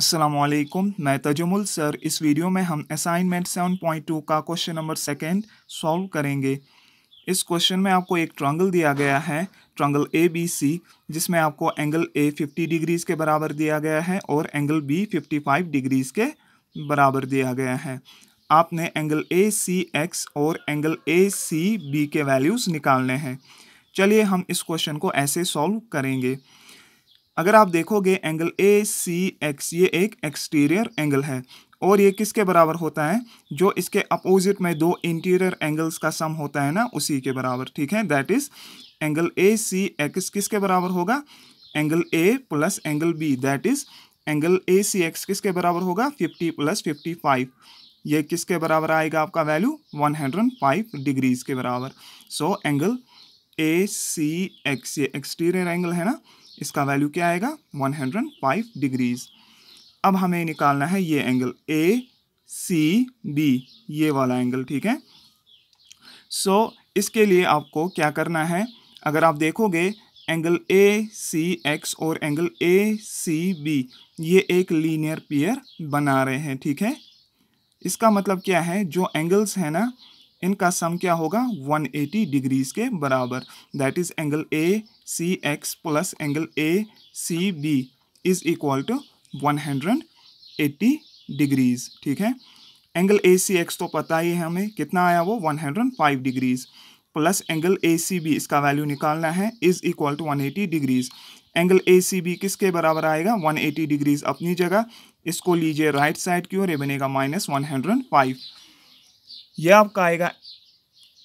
असलम मैं तजमुल सर इस वीडियो में हम असाइनमेंट 7.2 का क्वेश्चन नंबर सेकेंड सॉल्व करेंगे इस क्वेश्चन में आपको एक ट्रंगल दिया गया है ट्रांगल ए बी सी जिसमें आपको एंगल ए 50 डिग्रीज़ के बराबर दिया गया है और एंगल बी 55 डिग्रीज़ के बराबर दिया गया है आपने एंगल ए सी एक्स और एंगल ए सी बी के वैल्यूज़ निकालने हैं चलिए हम इस क्वेश्चन को ऐसे सॉल्व करेंगे अगर आप देखोगे एंगल ए सी एक्स ये एक एक्सटीरियर एंगल है और ये किसके बराबर होता है जो इसके अपोजिट में दो इंटीरियर एंगल्स का सम होता है ना उसी के बराबर ठीक है that is angle A C X किसके बराबर होगा angle A plus angle B that is angle A C X किसके बराबर होगा फिफ्टी प्लस फिफ्टी फाइव ये किसके बराबर आएगा आपका value one hundred five degrees के बराबर so angle A C X ये एक्सटीरियर एंगल है ना इसका वैल्यू क्या आएगा 105 डिग्रीज अब हमें निकालना है ये एंगल ए सी बी ये वाला एंगल ठीक है सो so, इसके लिए आपको क्या करना है अगर आप देखोगे एंगल ए सी एक्स और एंगल ए सी बी ये एक लीनियर पेयर बना रहे हैं ठीक है इसका मतलब क्या है जो एंगल्स हैं ना इनका सम क्या होगा 180 डिग्रीज के बराबर that is angle A C X plus angle A C B is equal to one eighty degrees ठीक है एंगल ए सी एक्स तो पता ही है हमें कितना आया वो one hundred five degrees plus angle A C B इसका वैल्यू निकालना है is equal to one eighty degrees angle A C B किसके बराबर आएगा वन एटी डिग्रीज अपनी जगह इसको लीजिए राइट साइड की ओर ये बनेगा माइनस वन हंड्रेड फाइव यह आपका आएगा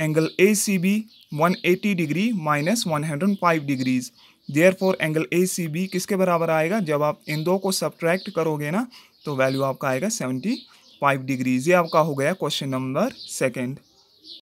angle A C B one eighty degree minus one hundred five degrees therefore angle A C B किसके बराबर आएगा जब आप इन दो को सब्ट्रैक्ट करोगे ना तो वैल्यू आपका आएगा सेवेंटी फाइव डिग्रीज ये आपका हो गया क्वेश्चन नंबर सेकेंड